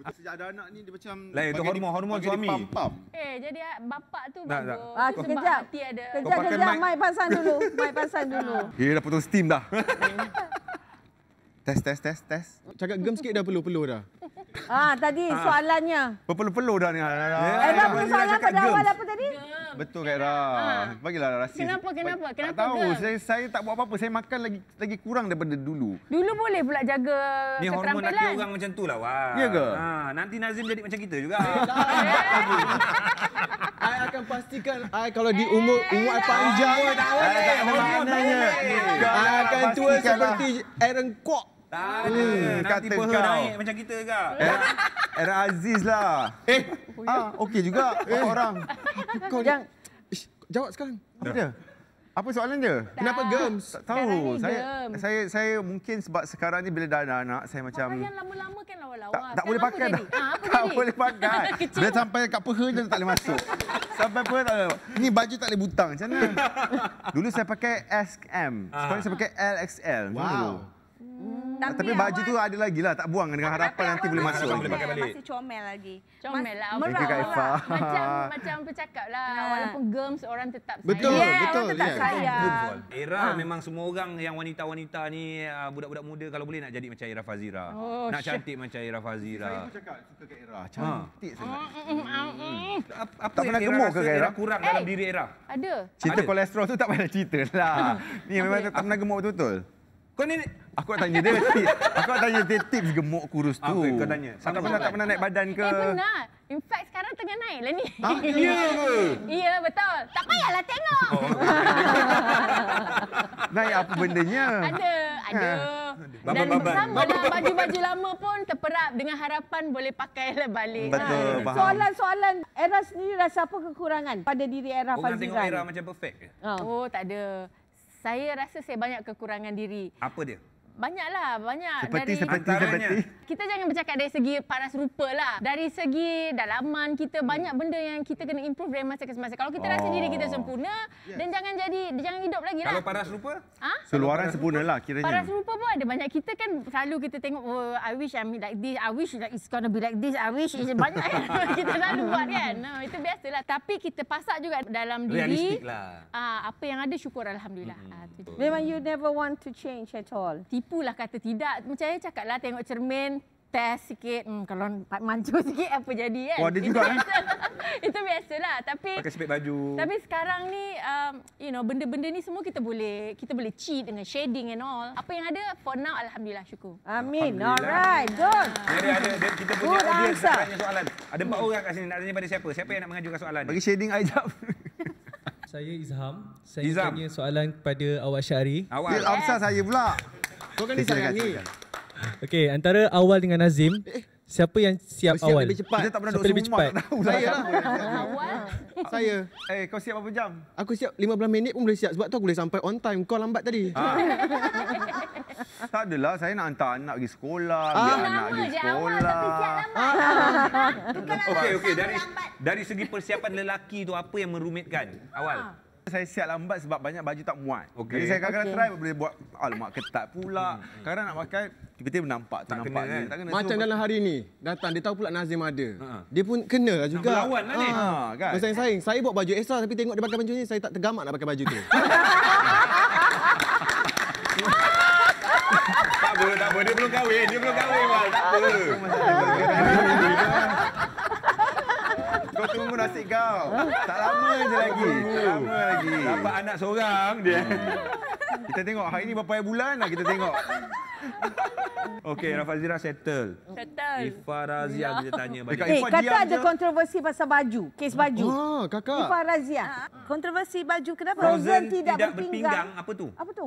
Sejak ada anak ni dia macam Lain tu hormon hormon suami.
Eh jadi ah, bapak tu nah, nah. Ah, sebab kejap. hati ada. Kejap kejap, kejap. mic pasang dulu. mai
pasang dulu.
Dia ah. dah potong steam dah. test test test test. Cakap gem sikit dah perlu-perlu dah.
Ah tadi ah. soalannya.
Perlu-perlu dah ni. Eh, ya, apa ya, ya, soalan pada awal apa tadi? Betul Kak Ra. Ha. Bagilah Kenapa,
kenapa? Tak kenapa
tahu. Ke? Saya, saya tak buat apa-apa. Saya makan lagi lagi kurang daripada dulu.
Dulu boleh pula jaga Ni keterampilan. Ni hormon
laki orang macam tu lah. Wah. Ya ke? Ha. Nanti Nazim jadi macam kita juga. Eh, eh,
saya akan pastikan I kalau di umur, eh, umur eh, panjang. Saya eh, akan tua seperti lah. Aaron Kwok. Tak ada. Hmm, Nanti
pun kau. naik
macam kita juga. Eh,
Era Aziz lah. Eh, oh, ya? ah, okey juga eh. orang.
Kau jang Ish, jawab sekarang.
Apa dia? Apa soalan dia? Tak. Kenapa gems? Tak tahu. Saya, gems. saya saya mungkin sebab sekarang ni bila dah ada anak, saya macam Pakaian lama-lama kan lawa-lawa. Tak, tak boleh pakai dah. Ha, tak jadi? boleh pakai. bila sampai kat peha je tak boleh masuk. sampai peha tak boleh. Ni baju tak boleh butang. Macam mana? Dulu saya pakai S M. Ah. Sekarang saya pakai L LXL. Wow. Dulu. Hmm. Tapi, tapi baju tu ada lagi lah tak buang dengan harapan nanti boleh masuk Masih
comel lagi. Comel lah. Merah lah.
Macam
macam bercakap lah. Walaupun gem seorang tetap sayang. Betul. Yeah, betul. Orang tetap yeah.
sayang.
Era ha. memang semua orang yang wanita-wanita ni ah, budak-budak muda kalau boleh nak jadi macam Era Fazira. Oh, nak syah. cantik macam Era Fazira. Saya pun cakap suka ke Era. Ah. Cantik ha.
sangat.
Mm, mm, mm, hmm.
Apa tak pernah gemuk ke Era? Kurang dalam eh, diri Era. Ada.
Cerita kolesterol tu tak pernah cerita lah. Ni memang tak pernah gemuk betul-betul. Kau ni aku nak tanya dia aku nak tanya dia tips gemuk kurus ah, tu. Apa kau tanya? Sama pernah tak pernah naik badan ke? Eh, pernah.
In fact sekarang tengah naik lah ni. Ah, ya ke? Ya betul. Tak payahlah tengok. Oh, okay.
naik apa bendanya? Ada. Ada. Ha. Dan sama dah
baju-baju lama pun terperap dengan harapan boleh pakai lah balik. Betul. Ha. Soalan-soalan
era sendiri rasa apa kekurangan pada diri era Fazizan? Orang tengok era macam
perfect ke? Oh,
oh tak ada saya rasa saya banyak kekurangan diri. Apa dia? Banyaklah, banyak. Seperti, dari, seperti, seperti. Ya? Kita jangan bercakap dari segi paras rupa lah. Dari segi dalaman kita, hmm. banyak benda yang kita kena improve dari masa ke masa Kalau kita oh. rasa diri kita oh. sempurna, yes. dan jangan jadi, jangan hidup lagi lah. Kalau paras rupa? Ha? Seluaran sempurna lah kiranya. Paras rupa pun ada banyak. Kita kan selalu kita tengok, oh, I wish I'm like this, I wish like it's gonna be like this, I wish it's banyak kita selalu buat kan. No, itu biasalah. Tapi kita pasak juga dalam diri. Realistik lah. Ah, apa yang ada, syukur Alhamdulillah. Hmm, ah, Memang you never want to change at all tipulah kata tidak. Macam saya cakap lah tengok cermin, test sikit. Hmm, kalau tak mancur sikit apa jadi kan? Oh, ada juga kan? itu biasalah. Tapi, Pakai sepik
baju. Tapi
sekarang ni, um, you know, benda-benda ni semua kita boleh kita boleh cheat dengan shading and all. Apa yang ada, for now, Alhamdulillah, syukur. Amin. Alright,
good. Jadi ada,
ada, kita punya good audience answer. nak soalan. Ada empat orang kat sini nak tanya pada siapa? Siapa yang nak mengajukan soalan? Bagi shading, I jump. Saya Izham. Saya Izham. tanya soalan kepada
awak Syari. Awak.
Yeah. saya pula. Kau kan ni sayang ni.
Okey, antara awal dengan Nazim, eh, eh. siapa yang siap, awal? awal? Lebih cepat. Kita tak pernah siapa duduk lebih cepat? Saya lah. Lah. Saya. Eh, hey, kau siap berapa jam? Aku siap 15 minit pun boleh siap sebab tu aku boleh sampai on time. Kau lambat tadi. Ah.
tak adalah, saya nak hantar anak pergi sekolah, ah. biar anak pergi sekolah. Ah. Lama je okey, okey. Dari, dari segi
persiapan lelaki tu, apa yang merumitkan awal? Ah
saya siap lambat sebab banyak baju tak muat. Okay. Jadi saya kadang-kadang okay. try boleh buat alamak ah, ketat pula. Kadang-kadang hmm, hmm. nak pakai, tiba-tiba nampak tu tak nampak kena, kan? tak kena. Macam so, dalam
hari ni datang dia tahu pula Nazim ada. Ha. Dia pun kena lah juga. Nak lawan lah ha. ni. Ha, ah, kan? Bersaing saing saya buat baju extra tapi tengok dia pakai baju ni saya tak tergamak nak pakai baju tu.
tak boleh tak boleh dia belum kahwin dia belum kahwin wal tak boleh.
aku nasib kau. Tak lama je lagi. Tak lama lagi. Dapat anak seorang dia. Kita tengok hari ni berapa bulan lah kita tengok. Okey, Rafazira
settle. Settle. Ifa
Razia no. Ya. kita tanya balik. Eh, hey, kakak ada je.
kontroversi pasal baju. Kes
baju. Ha, ah, kakak. Ifa
Razia. Ah. Kontroversi baju kenapa? Frozen, Frozen tidak, tidak
berpinggang. berpinggang. Apa
tu? Apa tu?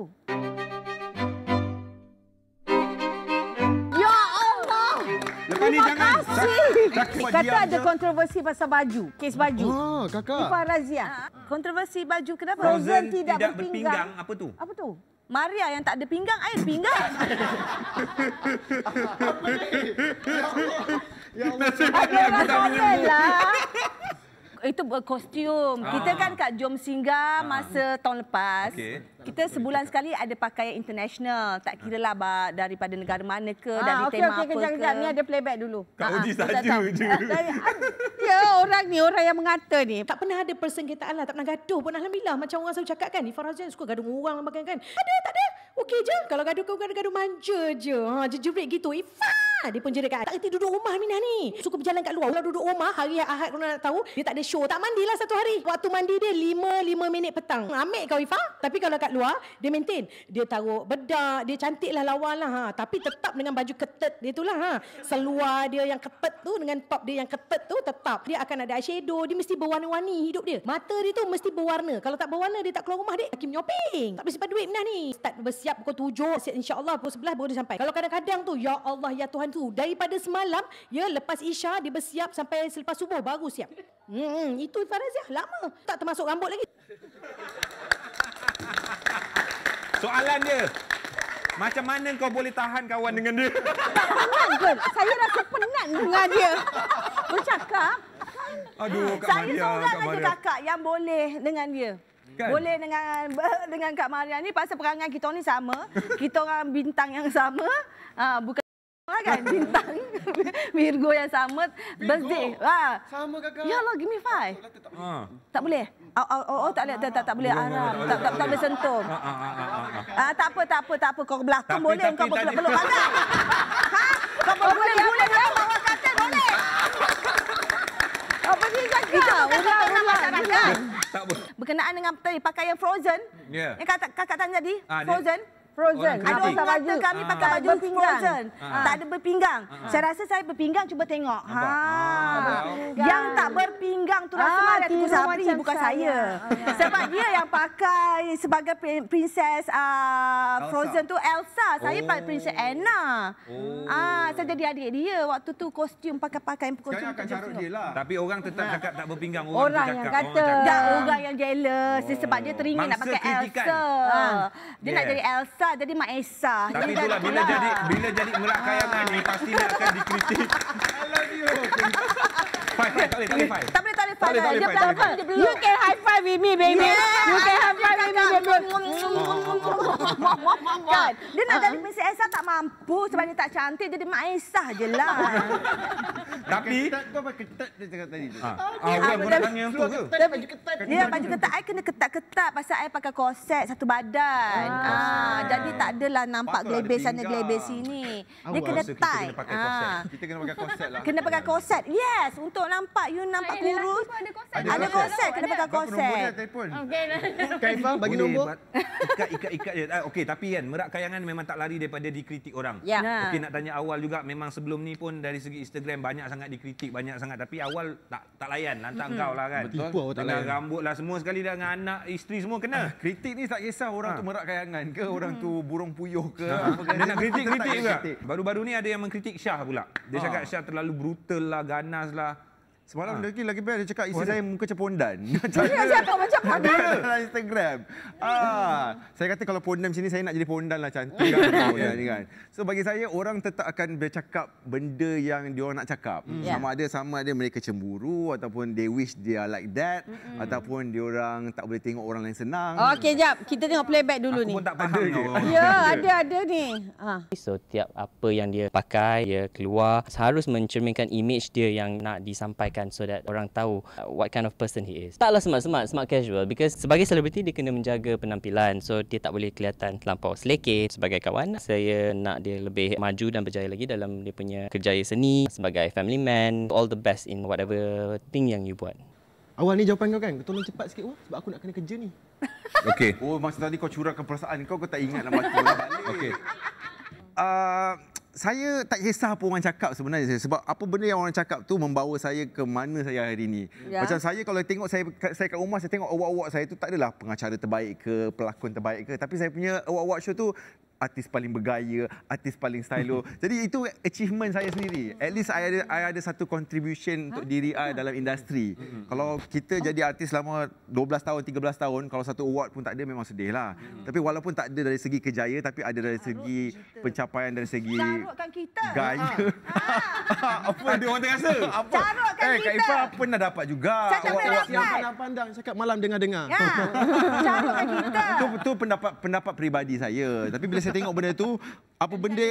kata ada je. kontroversi pasal baju. Kes ah, baju. Ah, kakak. Ipah Razia. Ah. Kontroversi baju kenapa? Frozen, Frozen tidak, tidak berpinggang. berpinggang. Apa tu? Apa tu? Maria yang tak ada pinggang, saya pinggang.
Apa
ni? Ya Allah. Ya Allah. Ya Allah. Ya Allah. Ya Allah
itu kostum. Ah. Kita kan kat Jom Singgah ah. masa tahun lepas. Okay. Kita sebulan sekali ada pakaian international. Tak ah. kira lah bah, daripada negara mana ke, ah, dari okay, tema okay, apa kejang, ke. Kejang. Ni ada playback dulu. Kak ah, Uji saja. Ya, orang ni, orang yang mengata ni. Tak pernah ada persengketaan lah. Tak pernah gaduh pun. Alhamdulillah. Macam orang selalu cakap kan. Ni Farah suka gaduh orang. Kan? Ada, tak ada. Okey je. Kalau gaduh, kau gaduh gaduh manja je. Ha, jerit gitu. Ifah! Dia pun jerit kan Tak kerti duduk rumah Minah ni Suka berjalan kat luar Kalau duduk rumah Hari Ahad korang nak tahu Dia tak ada show Tak mandilah satu hari Waktu mandi dia 5-5 minit petang Amek kau Ifah Tapi kalau kat luar Dia maintain Dia taruh bedak Dia cantik lah lawan lah ha. Tapi tetap dengan baju ketat Dia tu lah, ha. Seluar dia yang ketat tu Dengan top dia yang ketat tu Tetap Dia akan ada eyeshadow Dia mesti berwarna-warni hidup dia Mata dia tu mesti berwarna Kalau tak berwarna Dia tak keluar rumah dia Hakim nyoping Tak boleh duit Minah ni Start bersiap pukul 7 Siap Allah pukul 11 baru dia sampai Kalau kadang-kadang tu Ya Allah ya Tuhan Tuhan tu daripada semalam ya lepas isya dia bersiap sampai selepas subuh baru siap hmm itu Farazah lama tak termasuk rambut lagi
soalan dia macam mana kau boleh tahan kawan dengan dia? Penat
ke? Saya rasa penat dengan dia. Bercakap.
Aduh, Kak Saya Maria. Saya seorang lagi
kakak yang boleh dengan dia. Kan? Boleh dengan dengan Kak Maria ni pasal perangai kita ni sama. Kita orang bintang yang sama. Ah, bukan lah kan bintang Virgo yang sama Virgo. birthday lah
sama kakak ya lah
give me five lah, ha. tak boleh oh, oh, oh, oh tak boleh tak tak, tak boleh arah tak tak tak boleh sentuh ha, ha, ah tak apa tak apa tak apa kau belakang boleh kau boleh peluk kakak ha kau boleh boleh boleh bawa kata boleh apa ni kakak kita bukan kakak nak tak boleh berkenaan dengan tadi pakaian frozen ya. yang kakak tanya tadi ah, frozen frozen. Ada orang pakai kami pakai ah. baju berpinggang. frozen. Ha. Tak ada berpinggang. Ha. Saya rasa saya berpinggang cuba tengok. Ha. Ah, ha. Yang tu rasa ah, dia tunggu sama dia bukan saya. saya. Ah, ya. Sebab dia yang pakai sebagai princess uh, Frozen tu Elsa. Saya oh. pakai princess Anna. Oh. Ah, saya jadi adik dia waktu tu kostum pakai-pakai kostum. Saya akan dia lah.
Tapi orang tetap cakap tak berpinggang orang, orang yang cakap. Kata. Orang cakap. Tak, orang
yang jealous oh. sebab dia teringin Mangsa nak pakai kritikan. Elsa. Ha. Dia yeah. nak jadi Elsa jadi Mak Esa. Tapi dia itulah bila jadi
bila jadi merakayangan ni ah. pasti dia akan dikritik. I you tak boleh, tak boleh five. Tak boleh, tak boleh Dia belakang. You can
high five with me, baby. Yeah. You can high five with me, baby. kan? Dia nak jadi Miss Elsa tak mampu sebab dia tak cantik. Jadi Mak Aisah je lah.
Tapi... Kau pakai ketat dia cakap tadi. Ah, okay. Ah, baju
ketat. Ya, baju ketat. Saya kena ketat-ketat pasal saya pakai korset satu badan. Ah, ah jadi tak adalah nampak gelebes sana, gelebes sini. Dia kena tight. Kita kena pakai korset. Ah.
Kita kena pakai korset lah. Kena
pakai korset. Yes, untuk nampak nampak you nampak guru kurus.
Ada,
ada konsep. Ada konsep kena pakai konsep. Nombor dia telefon. Okey. Kaifa bagi Boleh, nombor.
Ikat ikat ikat je. Ah, okey tapi kan merak kayangan memang tak lari daripada dikritik orang. Ya. Yeah. Okey nak tanya awal juga memang sebelum ni pun dari segi Instagram banyak sangat dikritik banyak sangat tapi awal tak tak layan lantak mm-hmm. kau lah kan. Betul. Tipu, tak layan. Rambut lah semua sekali dah dengan anak isteri semua kena. Ah, kritik ni tak kisah orang ha. tu merak kayangan ke orang tu mm. burung puyuh ke. Ha. Nak kritik kritik juga. Baru-baru ni ada yang mengkritik Syah pula. Dia cakap Syah terlalu brutal lah, ganas lah. Semalam ha. lagi
lagi bel dia cakap isteri saya muka macam pondan. Dia cakap macam pondan dalam Instagram. Ah, saya kata kalau pondan macam ni saya nak jadi pondan lah cantik kan, kan. So bagi saya orang tetap akan bercakap benda yang dia nak cakap. Mm. Sama yeah. ada sama ada mereka cemburu ataupun they wish dia like that mm-hmm. ataupun dia orang tak boleh tengok orang lain senang. Oh,
Okey jap, kita tengok playback dulu Aku ni. Aku pun tak faham. Ada ya, ada, ada ada ni. Ha.
So tiap apa yang dia pakai, dia keluar harus mencerminkan image dia yang nak disampaikan dikenalkan so that orang tahu uh, what kind of person he is. Taklah semak-semak, smart casual because sebagai selebriti dia kena menjaga penampilan so dia tak boleh kelihatan terlampau seleke sebagai kawan. Saya nak dia lebih maju dan berjaya lagi dalam dia punya kerjaya seni sebagai family man. All the best in whatever thing yang you buat. Awal ni jawapan kau kan? Tolong cepat sikit oh, sebab aku nak kena kerja ni. Okay. Oh, masa tadi kau curahkan perasaan
kau, kau tak ingat nak mati. Okay. Uh, saya tak kisah apa orang cakap sebenarnya sebab apa benda yang orang cakap tu membawa saya ke mana saya hari ini. Ya. Macam saya kalau tengok saya saya kat rumah saya tengok awak-awak saya tu tak adalah pengacara terbaik ke pelakon terbaik ke tapi saya punya awak-awak show tu artis paling bergaya, artis paling stylo. Jadi itu achievement saya sendiri. At least saya ada ada satu contribution untuk ha? diri saya dalam industri. kalau kita jadi artis lama 12 tahun, 13 tahun, kalau satu award pun tak ada memang sedih lah. Mm. tapi walaupun tak ada dari segi kejayaan tapi ada dari segi kita. pencapaian dari segi
kita. Gaya.
Ha. apa dia orang tengah rasa? Apa? Carutkan eh, kita. Kak Ifah pernah dapat juga. Cakap oh, siapa nak
pandang cakap malam dengar-dengar. Ya. Carutkan kita.
Itu, itu pendapat pendapat peribadi saya. Tapi bila saya tengok benda tu apa benda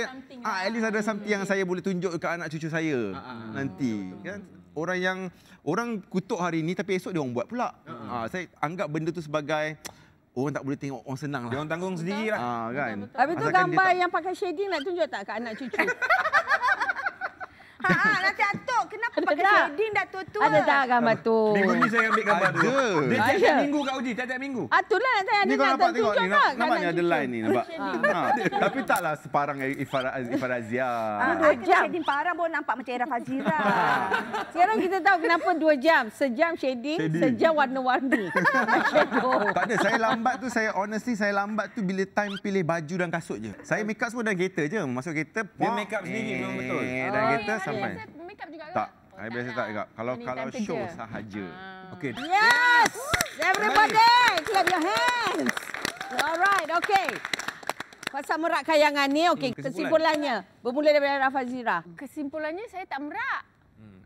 ah at least ada lah. something yang saya boleh tunjuk ke anak cucu saya uh nanti uh-huh. kan orang yang orang kutuk hari ni tapi esok dia orang buat pula uh ha, saya anggap benda tu sebagai Orang tak boleh tengok orang senang lah. Dia orang tanggung sendiri lah. Ha, kan? Betul, Habis tu gambar tak...
yang pakai shading nak tunjuk tak ke anak cucu? Ha, ha, nanti Atok kenapa pakai jadin dah tua-tua? Ada tak gambar tu? Minggu ni
saya
ambil gambar tu. Dia tiap tiap minggu kat Uji, tiap tiap minggu.
Atuk ah, lah nanti ni nak tak tunjuk tak? Nampak ni ada line
ni nampak. Ha, tapi taklah separang eh, Ifar Azia. Ah, ah, dua jam.
Shading parang pun nampak macam Era Fazira. Sekarang kita tahu kenapa dua jam. Sejam shading, sejam warna-warni.
Tak ada, saya lambat tu, saya honestly saya lambat tu bila time pilih baju dan kasut je. Saya make up semua dah kereta je. Masuk kereta, Dia make up sendiri eh, memang betul. Dan oh, kereta ya, sama ramai. Oh, saya biasa make juga tak. Saya biasa tak lah. juga. Kalau kalau show sahaja. Ah. Okay.
Yes! Everybody! Right. Clap your hands! Alright, okay. Pasal merak kayangan ni, okay. Hmm, kesimpulannya. Bermula daripada Rafa Zira.
Kesimpulannya saya tak merak.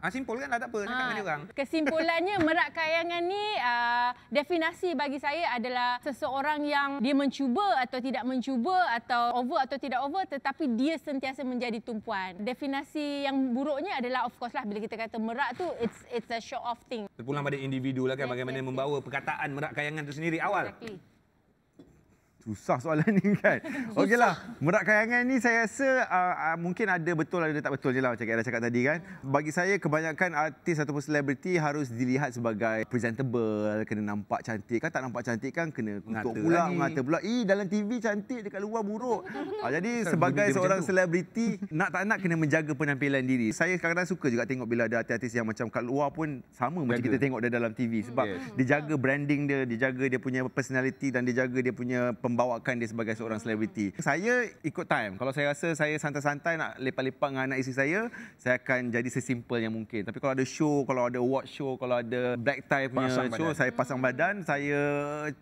Ah, simpulkan lah tak apa, ha, dengan dia orang.
Kesimpulannya, Merak
Kayangan ni uh, definasi bagi saya adalah seseorang yang dia
mencuba
atau tidak mencuba atau over atau tidak over tetapi dia sentiasa menjadi tumpuan. Definasi yang buruknya adalah of course lah bila kita kata Merak tu it's it's a show off thing.
Terpulang pada individu lah kan yes, bagaimana yes, membawa perkataan Merak Kayangan tu sendiri awal. Exactly
susah soalan ni kan. Okeylah, merak kayangan ni saya rasa uh, mungkin ada betul ada tak betul je lah macam Kak cakap tadi kan. Bagi saya kebanyakan artis ataupun selebriti harus dilihat sebagai presentable, kena nampak cantik. Kan tak nampak cantik kan kena untuk lah pula, mengata pula. Eh dalam TV cantik, dekat luar buruk. Uh, jadi kan sebagai seorang selebriti, nak tak nak kena menjaga penampilan diri. Saya kadang-kadang suka juga tengok bila ada artis-artis yang macam kat luar pun sama jaga. macam kita tengok dia dalam TV. Sebab yes. dia jaga branding dia, dia jaga dia punya personality dan dia jaga dia punya pembahagian membawakan dia sebagai seorang selebriti. Saya ikut time. Kalau saya rasa saya santai-santai nak lepak-lepak dengan anak isteri saya, saya akan jadi sesimpel yang mungkin. Tapi kalau ada show, kalau ada watch show, kalau ada black tie punya pasang show, badan. saya pasang badan, saya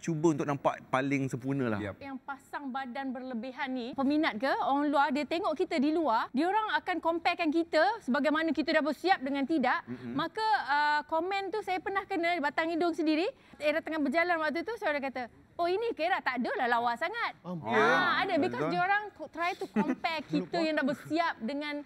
cuba untuk nampak paling sempurna lah. Yep.
Yang pasang badan berlebihan ni, peminat ke orang luar, dia tengok kita di luar, dia orang akan comparekan kita sebagaimana kita dah bersiap dengan tidak. Mm-hmm. Maka uh, komen tu saya pernah kena batang hidung sendiri. Era tengah berjalan waktu tu, saya dah kata, oh ini kira tak ada lah lawa sangat. Oh, ha, yeah. ada lah. because yeah. diorang try to compare kita yang dah bersiap dengan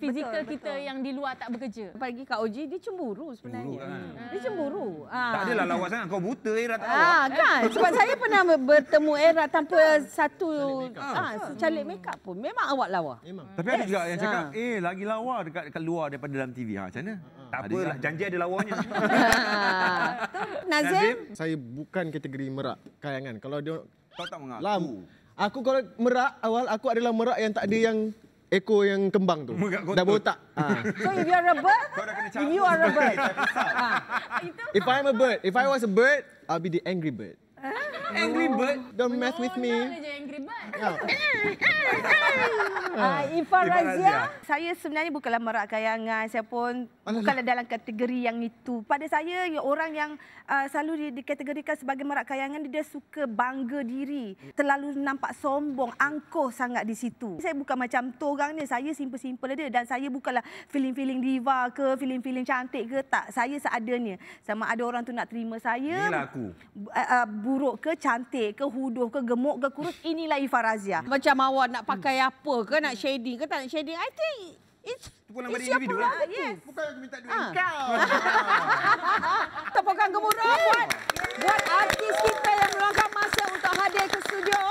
fizikal betul, kita betul. yang di luar tak bekerja. Pergi kat OG dia cemburu
sebenarnya. Cemburu, kan? Hmm.
Dia cemburu.
Ha. Tak ah. adalah lawa
sangat kau buta Era tak ah, lawa. Ha, kan? Sebab saya
pernah bertemu Era tanpa satu ah ha, ah, secalik mekap pun memang awak lawa. Memang.
Tapi yes. ada juga yang cakap ha. eh lagi
lawa dekat, dekat luar daripada dalam TV. Ha macam mana? Ah, tak apa lah, janji ada lawannya.
Nazim?
Nazim? Saya bukan kategori merak, kayangan. Kalau dia... Kau tak mengaku. Lam. Aku kalau merak awal, aku adalah merak yang tak ada yang Eko yang kembang tu. Dah botak. Ha. So if you are a bird, If you are a bird. Ah, if I am a bird, if I was a bird, I'll be the angry bird angry bird. Don't mess with me.
Angry bird. Ah. Ah, ah. Razia. Saya sebenarnya bukanlah marah kayangan. Saya pun bukanlah dalam kategori yang itu. Pada saya, ya, orang yang uh, selalu dikategorikan sebagai marah kayangan, dia suka bangga diri. Terlalu nampak sombong, angkuh sangat di situ. Saya bukan macam tu orang ni. Saya simple-simple dia. Dan saya bukanlah feeling-feeling diva ke, feeling-feeling cantik ke. Tak, saya seadanya. Sama ada orang tu nak terima saya. Inilah aku. buruk ke, cantik ke huduh ke gemuk ke kurus inilah Ifa Macam awak nak pakai hmm. apa ke nak shading ke tak nak shading. I think it's tu
nama
dia individu lah. Eh? Aku. Yes. Bukan aku minta duit ha. kau.
Tepukan gemuruh yeah. buat buat artis kita yang meluangkan masa untuk hadir ke studio.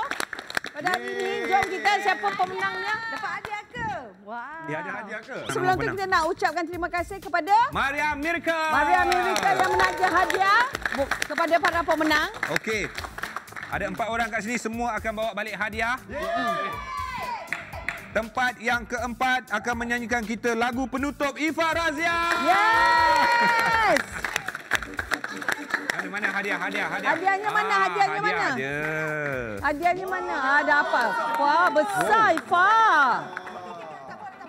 Pada hari yeah. ini jom kita siapa pemenangnya? Dapat hadiah ke? Wow.
Dia ada hadiah ke? Sebelum tu kita
nak ucapkan terima kasih kepada Maria
Mirka. Maria Mirka yang menaja
hadiah kepada para pemenang.
Okey. Ada empat orang kat sini semua akan bawa balik hadiah. Tempat yang keempat akan menyanyikan kita lagu penutup Ifa Razia. Yes. Mana hadiah hadiah
hadiah. Hadiahnya ah, mana ah, hadiahnya hadiah mana? Hadiahnya mana? Ah, ada apa? Wah besar wow. Ifa.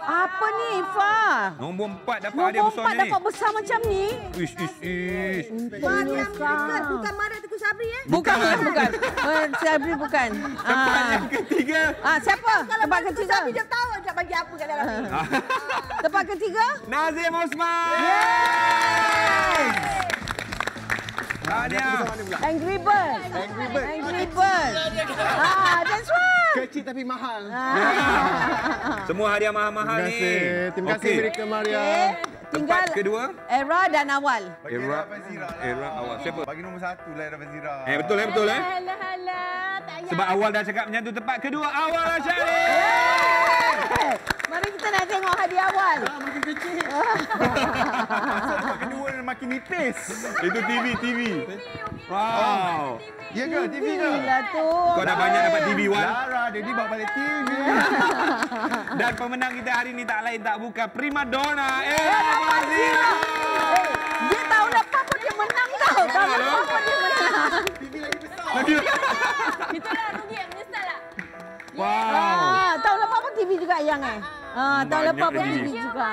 Apa ni, Ifa?
Nombor empat dapat hadiah besar ni. Nombor empat dapat
besar macam ni.
Ish, yang ish.
Bukan Marat Teguh Sabri, eh? Bukan, bukan. bukan. Eh, bukan. Sabri bukan. Tempat ah. yang ketiga. Ah, siapa? Tempat ketiga. Teguh Sabri dia tahu nak bagi apa kat dalam ni. Ah. Tempat ketiga. Nazim Osman. Yeah.
Tahniah.
Angry Birds. Angry Birds. Angry Birds. Ah, that's right. Kecil tapi mahal. Ah.
Semua hadiah mahal-mahal ni. Terima kasih. Terima kasih okay.
Maria. Okay. Tempat kedua. Era dan awal.
era lah. Era awal. Siapa? Bagi nombor satu lah Era Fazira. Eh betul eh betul eh. Sebab awal dah cakap menyatu tempat kedua. Awal lah Syarif. Mari kita nak tengok hadiah awal. Ha, makin kecil. Masa
tempat kedua makin nipis. Itu TV, TV. Wow. Ya ke? TV ke? Kau dah banyak dapat TV, Wan. Lara, Daddy bawa balik TV.
Dan pemenang kita hari ini tak lain tak buka. Prima Donna. Eh, eh Mazila.
Dia tahu dah pun dia menang tau.
Tahu lepas pun dia menang. TV lagi besar. Itulah, rugi. Menyesal lah.
Wow. Ah,
tahu lah TV juga yang eh. Ha, ah, ah. ah tahun lepas pun TV juga.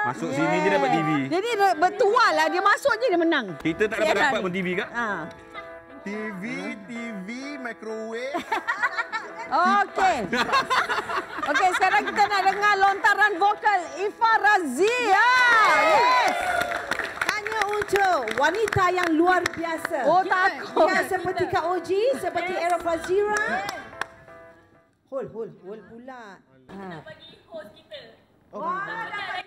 Masuk yeah. sini je dapat TV. Jadi
bertual lah. Dia masuk je dia menang.
Kita tak dapat dapat pun TV
kan? Ha. Ah. TV, TV, microwave. Okey. Okey, sekarang kita nak dengar lontaran vokal Ifa Razia. Ya, yes. Hanya untuk wanita yang luar biasa. Oh, takut. Ya, seperti Kak Oji, seperti yes. Era Fazira. Yes. Hold, hold, hold pula. Kita ha. nak bagi host kita. Oh,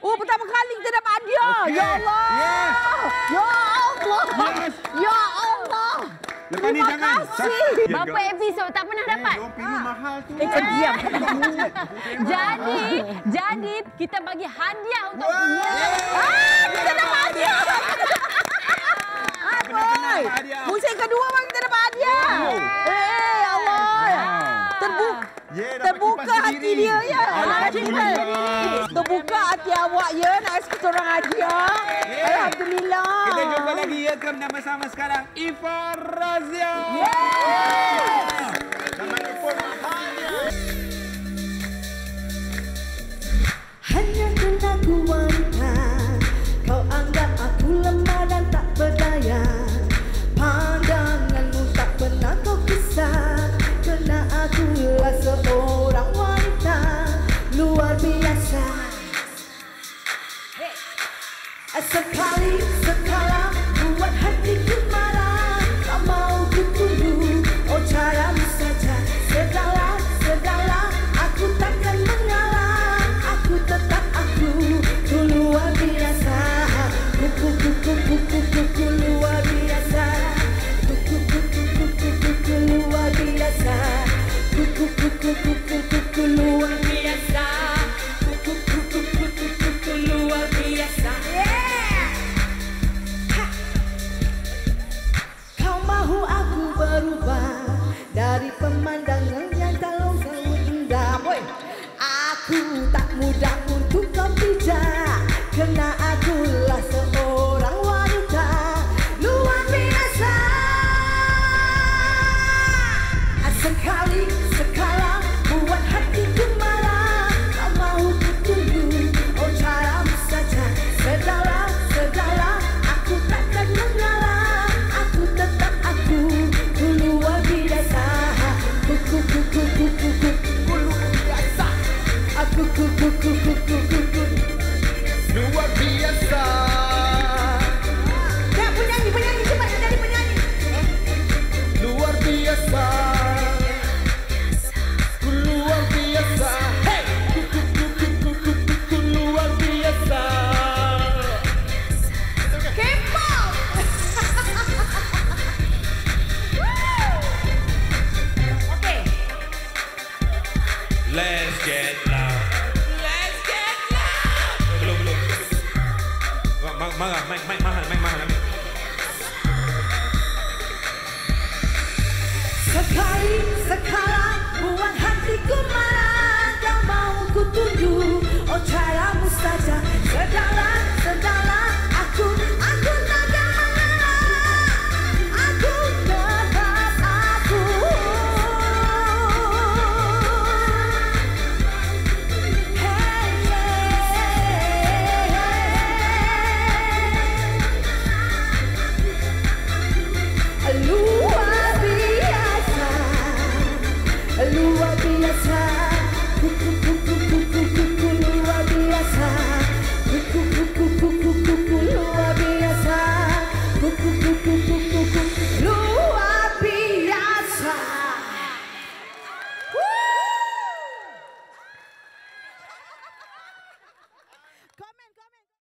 oh pertama kali kita dapat dia. Okay. Ya Allah. Yes. Ya Allah. Yes. Ya Allah.
Lepas ni jangan. Berapa
episod tak pernah eh, dapat? Hey,
ha. mahal tu. Eh, jadi, jadi kita bagi hadiah untuk wow. Ah, dia.
kita dapat hadiah. Apa? Musim kedua bang kita dapat hadiah. Wow. Yeah, Terbuka hati dia ya. Yeah. Alhamdulillah. Terbuka hati awak ya yeah. nak sekutu orang Haji Yeah. Ya. Alhamdulillah. Kita jumpa lagi ya kem nama sama sekarang Ifa Razia. Yeah. yeah. yeah. yeah. yeah. yeah.
yeah. yeah. yeah.
Supply